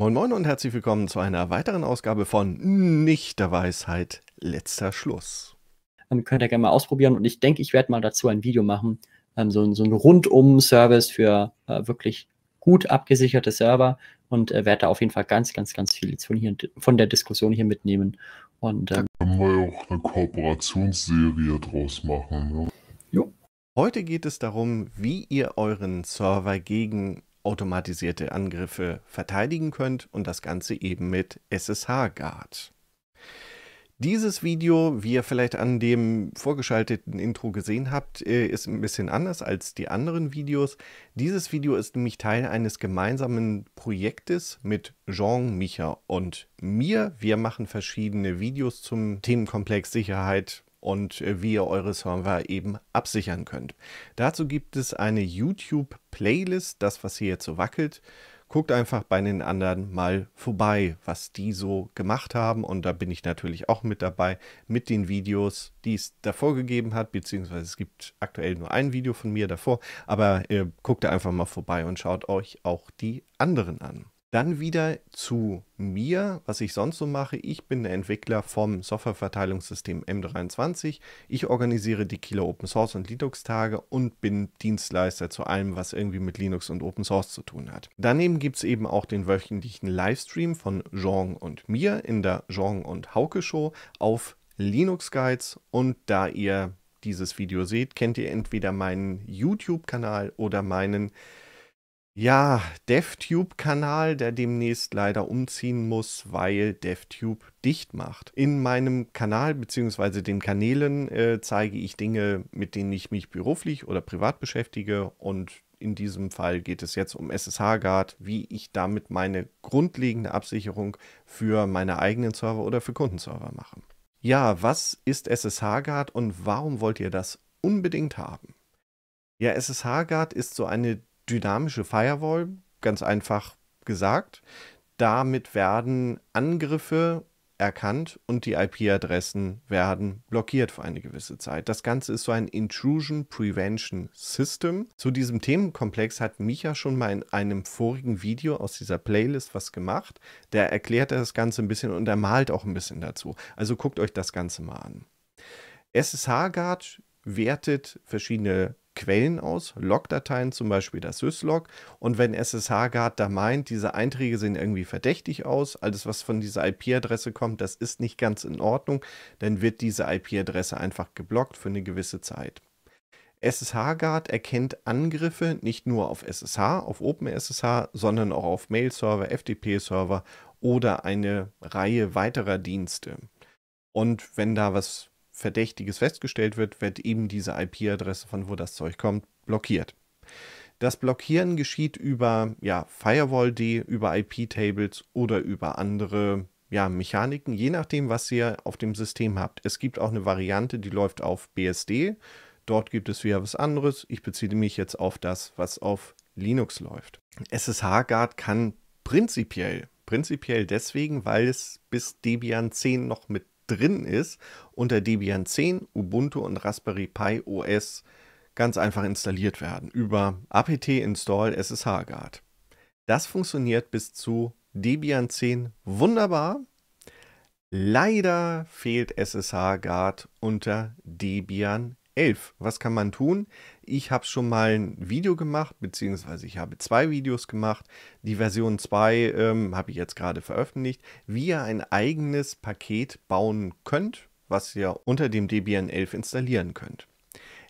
Moin Moin und herzlich willkommen zu einer weiteren Ausgabe von Nicht der Weisheit, letzter Schluss. Ähm, könnt ihr gerne mal ausprobieren und ich denke, ich werde mal dazu ein Video machen. Ähm, so, so ein Rundum-Service für äh, wirklich gut abgesicherte Server und äh, werde da auf jeden Fall ganz, ganz, ganz viel von, hier, von der Diskussion hier mitnehmen. Und, ähm, da können wir ja auch eine Kooperationsserie draus machen. Ne? Jo. Heute geht es darum, wie ihr euren Server gegen automatisierte Angriffe verteidigen könnt und das Ganze eben mit SSH Guard. Dieses Video, wie ihr vielleicht an dem vorgeschalteten Intro gesehen habt, äh, ist ein bisschen anders als die anderen Videos. Dieses Video ist nämlich Teil eines gemeinsamen Projektes mit Jean, Micha und mir. Wir machen verschiedene Videos zum Themenkomplex Sicherheit, und äh, wie ihr eure Server eben absichern könnt. Dazu gibt es eine YouTube-Playlist, das was hier jetzt so wackelt. Guckt einfach bei den anderen mal vorbei, was die so gemacht haben. Und da bin ich natürlich auch mit dabei mit den Videos, die es davor gegeben hat, beziehungsweise es gibt aktuell nur ein Video von mir davor. Aber äh, guckt einfach mal vorbei und schaut euch auch die anderen an. Dann wieder zu mir, was ich sonst so mache. Ich bin der Entwickler vom Softwareverteilungssystem M23. Ich organisiere die Kieler Open Source und Linux Tage und bin Dienstleister zu allem, was irgendwie mit Linux und Open Source zu tun hat. Daneben gibt es eben auch den wöchentlichen Livestream von Jean und mir in der Jean und Hauke Show auf Linux Guides und da ihr dieses Video seht, kennt ihr entweder meinen YouTube-Kanal oder meinen ja, DevTube-Kanal, der demnächst leider umziehen muss, weil DevTube dicht macht. In meinem Kanal bzw. den Kanälen äh, zeige ich Dinge, mit denen ich mich beruflich oder privat beschäftige und in diesem Fall geht es jetzt um SSH-Guard, wie ich damit meine grundlegende Absicherung für meine eigenen Server oder für Kundenserver mache. Ja, was ist SSH-Guard und warum wollt ihr das unbedingt haben? Ja, SSH-Guard ist so eine dynamische Firewall, ganz einfach gesagt. Damit werden Angriffe erkannt und die IP-Adressen werden blockiert für eine gewisse Zeit. Das Ganze ist so ein Intrusion Prevention System. Zu diesem Themenkomplex hat Micha schon mal in einem vorigen Video aus dieser Playlist was gemacht. Der erklärt das Ganze ein bisschen und er malt auch ein bisschen dazu. Also guckt euch das Ganze mal an. SSH-Guard wertet verschiedene Quellen aus, Logdateien, zum Beispiel das Syslog. Und wenn SSH-Guard da meint, diese Einträge sehen irgendwie verdächtig aus, alles was von dieser IP-Adresse kommt, das ist nicht ganz in Ordnung, dann wird diese IP-Adresse einfach geblockt für eine gewisse Zeit. SSH-Guard erkennt Angriffe nicht nur auf SSH, auf OpenSSH, sondern auch auf Mail-Server, FTP-Server oder eine Reihe weiterer Dienste. Und wenn da was Verdächtiges festgestellt wird, wird eben diese IP-Adresse, von wo das Zeug kommt, blockiert. Das Blockieren geschieht über ja, Firewall-D, über IP-Tables oder über andere ja, Mechaniken, je nachdem, was ihr auf dem System habt. Es gibt auch eine Variante, die läuft auf BSD. Dort gibt es wieder was anderes. Ich beziehe mich jetzt auf das, was auf Linux läuft. SSH-Guard kann prinzipiell, prinzipiell deswegen, weil es bis Debian 10 noch mit drin ist, unter Debian 10, Ubuntu und Raspberry Pi OS ganz einfach installiert werden über apt install SSH Guard. Das funktioniert bis zu Debian 10 wunderbar. Leider fehlt SSH Guard unter Debian 11. Was kann man tun? ich habe schon mal ein Video gemacht, beziehungsweise ich habe zwei Videos gemacht. Die Version 2 ähm, habe ich jetzt gerade veröffentlicht, wie ihr ein eigenes Paket bauen könnt, was ihr unter dem Debian 11 installieren könnt.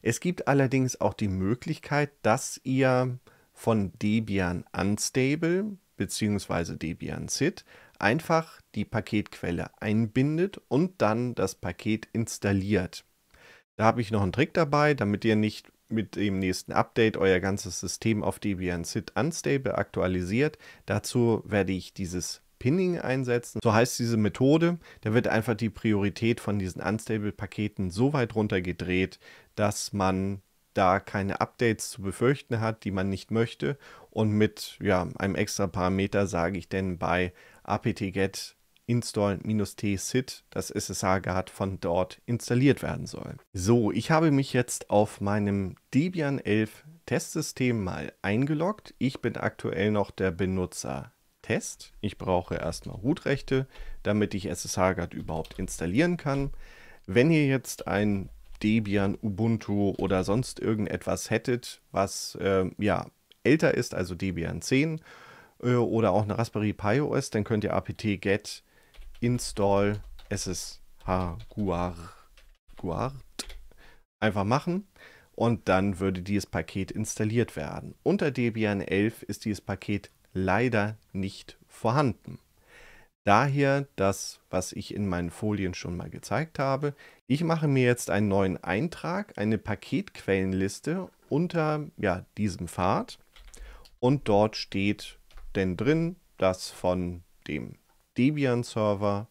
Es gibt allerdings auch die Möglichkeit, dass ihr von Debian Unstable bzw. Debian SID einfach die Paketquelle einbindet und dann das Paket installiert. Da habe ich noch einen Trick dabei, damit ihr nicht mit dem nächsten Update euer ganzes System auf Debian Sit Unstable aktualisiert. Dazu werde ich dieses Pinning einsetzen. So heißt diese Methode. Da wird einfach die Priorität von diesen Unstable-Paketen so weit runtergedreht, dass man da keine Updates zu befürchten hat, die man nicht möchte. Und mit ja, einem extra Parameter sage ich denn bei apt-get install-t-sit das SSH-Guard von dort installiert werden soll. So, ich habe mich jetzt auf meinem Debian 11 Testsystem mal eingeloggt. Ich bin aktuell noch der Benutzer Test. Ich brauche erstmal root damit ich SSH-Guard überhaupt installieren kann. Wenn ihr jetzt ein Debian, Ubuntu oder sonst irgendetwas hättet, was äh, ja älter ist, also Debian 10 äh, oder auch eine Raspberry Pi OS, dann könnt ihr apt-get install SSH guard, einfach machen und dann würde dieses Paket installiert werden. Unter Debian 11 ist dieses Paket leider nicht vorhanden. Daher das, was ich in meinen Folien schon mal gezeigt habe. Ich mache mir jetzt einen neuen Eintrag, eine Paketquellenliste unter ja, diesem Pfad. Und dort steht denn drin, dass von dem Debian-Server,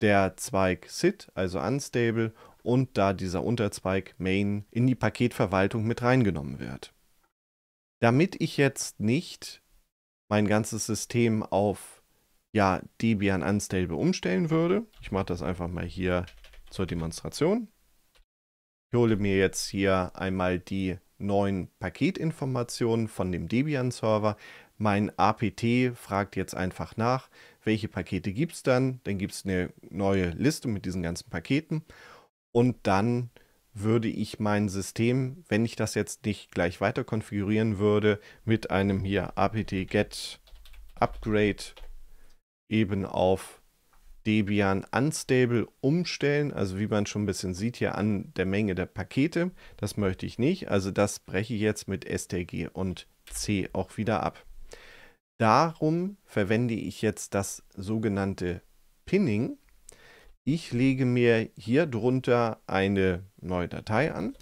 der Zweig SID, also unstable, und da dieser Unterzweig Main in die Paketverwaltung mit reingenommen wird. Damit ich jetzt nicht mein ganzes System auf ja, Debian Unstable umstellen würde, ich mache das einfach mal hier zur Demonstration. Ich hole mir jetzt hier einmal die neuen Paketinformationen von dem Debian-Server. Mein APT fragt jetzt einfach nach, welche Pakete gibt es dann, dann gibt es eine neue Liste mit diesen ganzen Paketen und dann würde ich mein System, wenn ich das jetzt nicht gleich weiter konfigurieren würde, mit einem hier apt-get upgrade eben auf Debian unstable umstellen. Also wie man schon ein bisschen sieht hier an der Menge der Pakete. Das möchte ich nicht. Also das breche ich jetzt mit STG und C auch wieder ab. Darum verwende ich jetzt das sogenannte Pinning. Ich lege mir hier drunter eine neue Datei an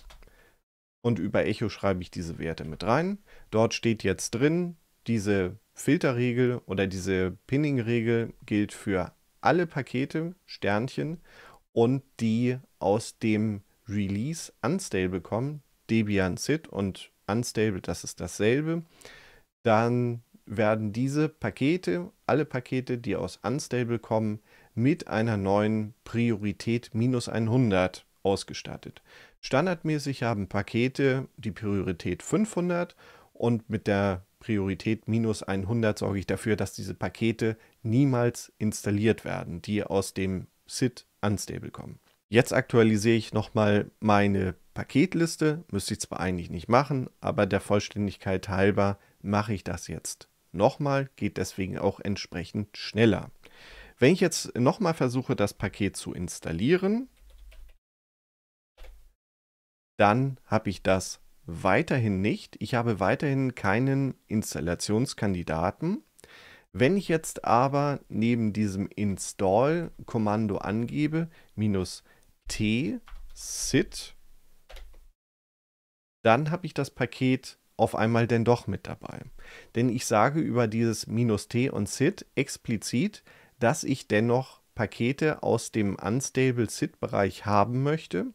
und über Echo schreibe ich diese Werte mit rein. Dort steht jetzt drin, diese Filterregel oder diese Pinning-Regel gilt für alle Pakete, Sternchen und die aus dem Release Unstable kommen, Debian Sit und Unstable, das ist dasselbe, dann werden diese Pakete, alle Pakete, die aus Unstable kommen, mit einer neuen Priorität minus 100 ausgestattet. Standardmäßig haben Pakete die Priorität 500 und mit der Priorität minus 100 sorge ich dafür, dass diese Pakete niemals installiert werden, die aus dem SID Unstable kommen. Jetzt aktualisiere ich nochmal meine Paketliste, müsste ich zwar eigentlich nicht machen, aber der Vollständigkeit halber mache ich das jetzt. Nochmal geht deswegen auch entsprechend schneller. Wenn ich jetzt nochmal versuche, das Paket zu installieren, dann habe ich das weiterhin nicht. Ich habe weiterhin keinen Installationskandidaten. Wenn ich jetzt aber neben diesem Install-Kommando angebe, minus t sit, dann habe ich das Paket auf einmal denn doch mit dabei. Denn ich sage über dieses minus t und SID explizit, dass ich dennoch Pakete aus dem Unstable SID-Bereich haben möchte,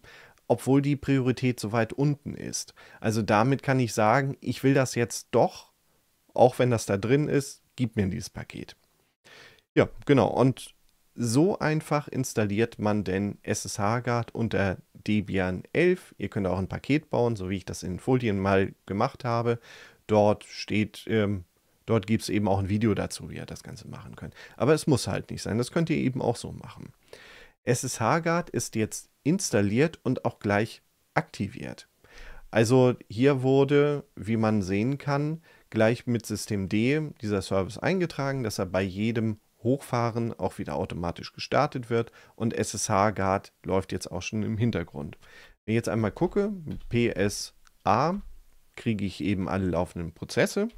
obwohl die Priorität so weit unten ist. Also damit kann ich sagen, ich will das jetzt doch, auch wenn das da drin ist, gib mir dieses Paket. Ja, genau. Und so einfach installiert man denn SSH-Guard unter Debian 11. Ihr könnt auch ein Paket bauen, so wie ich das in Folien mal gemacht habe. Dort steht ähm, Dort gibt es eben auch ein Video dazu, wie ihr das Ganze machen könnt. Aber es muss halt nicht sein. Das könnt ihr eben auch so machen. SSH-Guard ist jetzt installiert und auch gleich aktiviert. Also hier wurde, wie man sehen kann, gleich mit Systemd dieser Service eingetragen, dass er bei jedem Hochfahren auch wieder automatisch gestartet wird und SSH-Guard läuft jetzt auch schon im Hintergrund. Wenn ich jetzt einmal gucke, mit PSA kriege ich eben alle laufenden Prozesse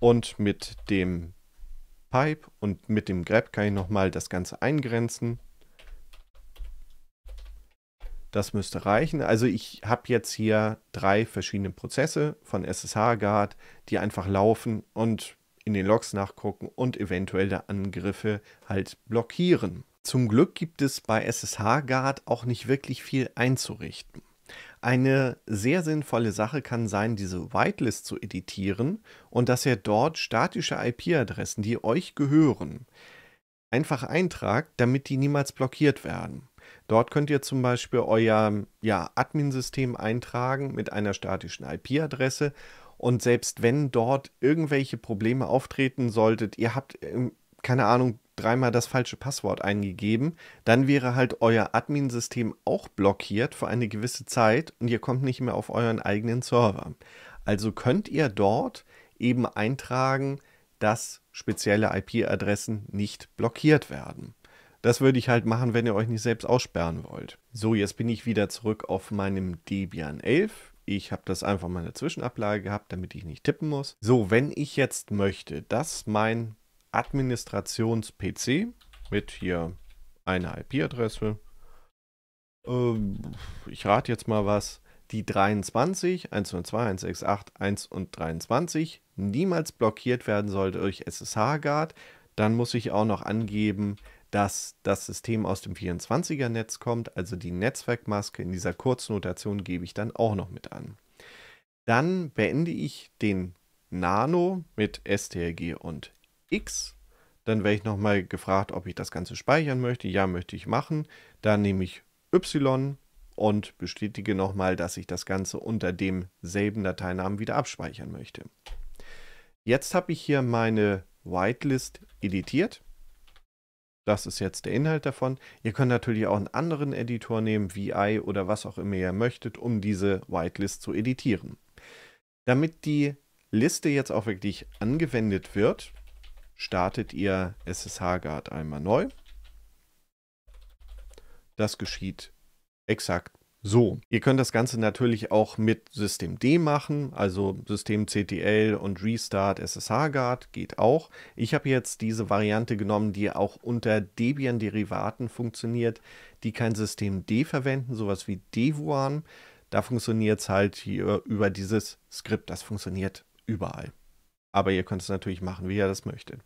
und mit dem Pipe und mit dem Grab kann ich nochmal das Ganze eingrenzen. Das müsste reichen. Also ich habe jetzt hier drei verschiedene Prozesse von SSH Guard, die einfach laufen und in den Logs nachgucken und eventuelle Angriffe halt blockieren. Zum Glück gibt es bei SSH Guard auch nicht wirklich viel einzurichten. Eine sehr sinnvolle Sache kann sein, diese Whitelist zu editieren und dass ihr dort statische IP-Adressen, die euch gehören, einfach eintragt, damit die niemals blockiert werden. Dort könnt ihr zum Beispiel euer ja, Admin-System eintragen mit einer statischen IP-Adresse und selbst wenn dort irgendwelche Probleme auftreten solltet, ihr habt, ähm, keine Ahnung, dreimal das falsche Passwort eingegeben, dann wäre halt euer Admin-System auch blockiert für eine gewisse Zeit und ihr kommt nicht mehr auf euren eigenen Server. Also könnt ihr dort eben eintragen, dass spezielle IP-Adressen nicht blockiert werden. Das würde ich halt machen, wenn ihr euch nicht selbst aussperren wollt. So, jetzt bin ich wieder zurück auf meinem Debian 11. Ich habe das einfach mal eine Zwischenablage gehabt, damit ich nicht tippen muss. So, wenn ich jetzt möchte, dass mein Administrations-PC mit hier einer IP-Adresse, ähm, ich rate jetzt mal was, die 23, 102, 168, 1 und 23 niemals blockiert werden sollte durch SSH-Guard, dann muss ich auch noch angeben, dass das System aus dem 24er-Netz kommt, also die Netzwerkmaske in dieser Kurznotation gebe ich dann auch noch mit an. Dann beende ich den Nano mit strg und x. Dann werde ich nochmal gefragt, ob ich das Ganze speichern möchte. Ja, möchte ich machen. Dann nehme ich y und bestätige nochmal, dass ich das Ganze unter demselben Dateinamen wieder abspeichern möchte. Jetzt habe ich hier meine Whitelist editiert das ist jetzt der Inhalt davon. Ihr könnt natürlich auch einen anderen Editor nehmen, VI oder was auch immer ihr möchtet, um diese Whitelist zu editieren. Damit die Liste jetzt auch wirklich angewendet wird, startet ihr SSH-Guard einmal neu. Das geschieht exakt so, ihr könnt das Ganze natürlich auch mit System D machen, also System CTL und Restart SSH Guard geht auch. Ich habe jetzt diese Variante genommen, die auch unter Debian-Derivaten funktioniert, die kein System D verwenden, sowas wie Devuan. Da funktioniert es halt hier über dieses Skript, das funktioniert überall. Aber ihr könnt es natürlich machen, wie ihr das möchtet.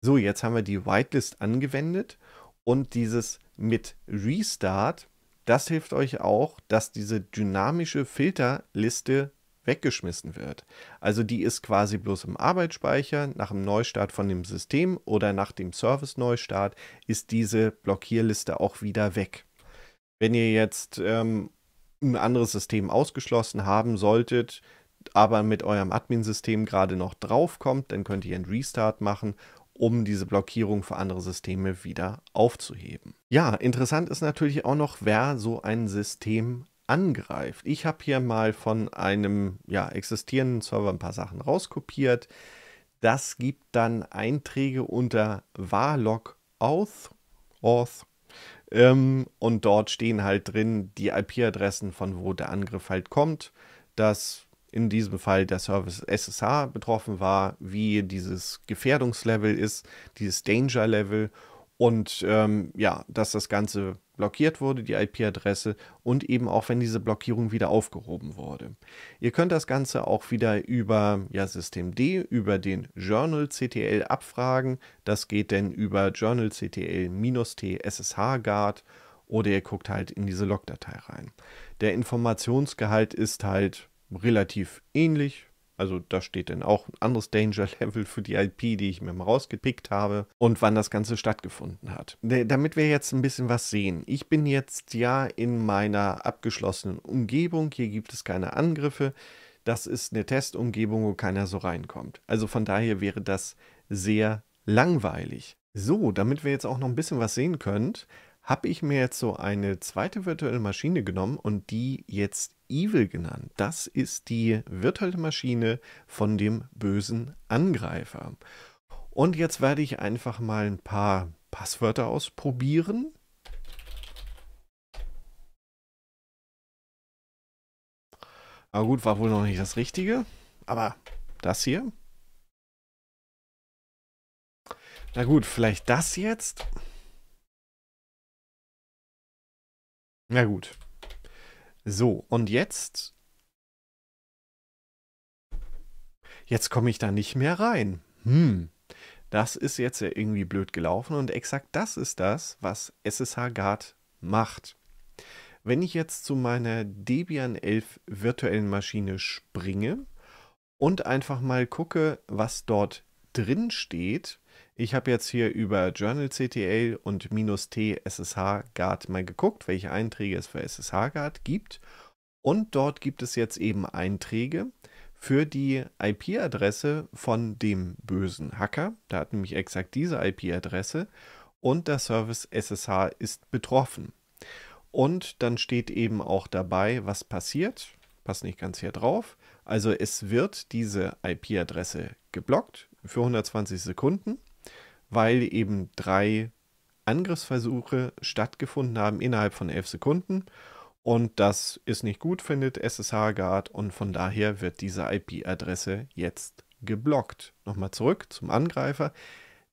So, jetzt haben wir die Whitelist angewendet und dieses mit Restart das hilft euch auch, dass diese dynamische Filterliste weggeschmissen wird. Also die ist quasi bloß im Arbeitsspeicher. Nach dem Neustart von dem System oder nach dem Service-Neustart ist diese Blockierliste auch wieder weg. Wenn ihr jetzt ähm, ein anderes System ausgeschlossen haben solltet, aber mit eurem Admin-System gerade noch draufkommt, dann könnt ihr einen Restart machen um diese Blockierung für andere Systeme wieder aufzuheben. Ja, interessant ist natürlich auch noch, wer so ein System angreift. Ich habe hier mal von einem ja, existierenden Server ein paar Sachen rauskopiert. Das gibt dann Einträge unter varlog auth, auth ähm, und dort stehen halt drin die IP-Adressen, von wo der Angriff halt kommt. Das in diesem Fall der Service SSH betroffen war, wie dieses Gefährdungslevel ist, dieses Danger Level und ähm, ja, dass das Ganze blockiert wurde, die IP-Adresse und eben auch, wenn diese Blockierung wieder aufgehoben wurde. Ihr könnt das Ganze auch wieder über ja, System D, über den Journal CTL abfragen. Das geht dann über Journal CTL-T SSH Guard oder ihr guckt halt in diese Logdatei rein. Der Informationsgehalt ist halt relativ ähnlich. Also da steht dann auch ein anderes Danger Level für die IP, die ich mir mal rausgepickt habe und wann das Ganze stattgefunden hat. Äh, damit wir jetzt ein bisschen was sehen. Ich bin jetzt ja in meiner abgeschlossenen Umgebung. Hier gibt es keine Angriffe. Das ist eine Testumgebung, wo keiner so reinkommt. Also von daher wäre das sehr langweilig. So, damit wir jetzt auch noch ein bisschen was sehen könnt, habe ich mir jetzt so eine zweite virtuelle Maschine genommen und die jetzt Evil genannt. Das ist die virtuelle Maschine von dem bösen Angreifer. Und jetzt werde ich einfach mal ein paar Passwörter ausprobieren. Aber gut, war wohl noch nicht das Richtige. Aber das hier. Na gut, vielleicht das jetzt. Na gut. So, und jetzt. Jetzt komme ich da nicht mehr rein. Hm, das ist jetzt ja irgendwie blöd gelaufen und exakt das ist das, was SSH Guard macht. Wenn ich jetzt zu meiner Debian 11 virtuellen Maschine springe und einfach mal gucke, was dort drin steht, ich habe jetzt hier über Journal CTL und minus T SSH Guard mal geguckt, welche Einträge es für SSH Guard gibt. Und dort gibt es jetzt eben Einträge für die IP-Adresse von dem bösen Hacker. Da hat nämlich exakt diese IP-Adresse und der Service SSH ist betroffen. Und dann steht eben auch dabei, was passiert. Passt nicht ganz hier drauf. Also es wird diese IP-Adresse geblockt für 120 Sekunden weil eben drei Angriffsversuche stattgefunden haben innerhalb von elf Sekunden. Und das ist nicht gut, findet SSH Guard. Und von daher wird diese IP-Adresse jetzt geblockt. Nochmal zurück zum Angreifer.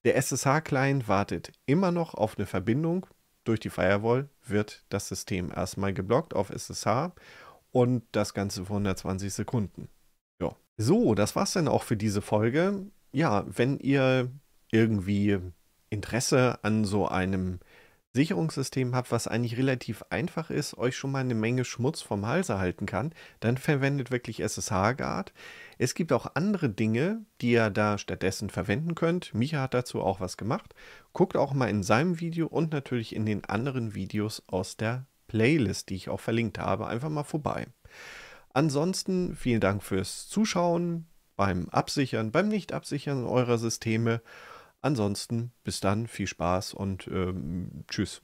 Der SSH-Client wartet immer noch auf eine Verbindung. Durch die Firewall wird das System erstmal geblockt auf SSH und das Ganze für 120 Sekunden. Ja. So, das war's dann auch für diese Folge. Ja, wenn ihr irgendwie Interesse an so einem Sicherungssystem habt, was eigentlich relativ einfach ist, euch schon mal eine Menge Schmutz vom Hals erhalten kann, dann verwendet wirklich SSH-Guard. Es gibt auch andere Dinge, die ihr da stattdessen verwenden könnt. Micha hat dazu auch was gemacht. Guckt auch mal in seinem Video und natürlich in den anderen Videos aus der Playlist, die ich auch verlinkt habe, einfach mal vorbei. Ansonsten vielen Dank fürs Zuschauen, beim Absichern, beim Nicht-Absichern eurer Systeme. Ansonsten bis dann, viel Spaß und ähm, tschüss.